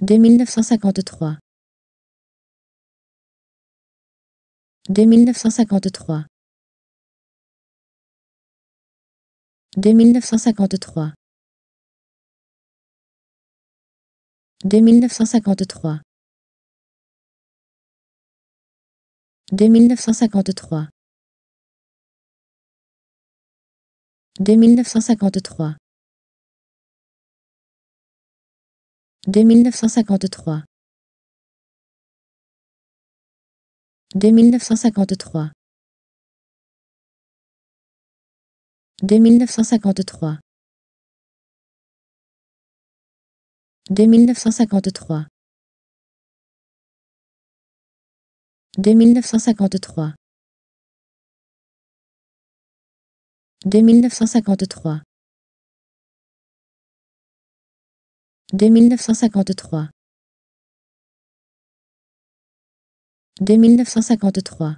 2953 2953 2953 2953 2953 2953 2953 2953 2953 2953 2953 2953 deux mille neuf cent cinquante-trois deux mille neuf cent cinquante-trois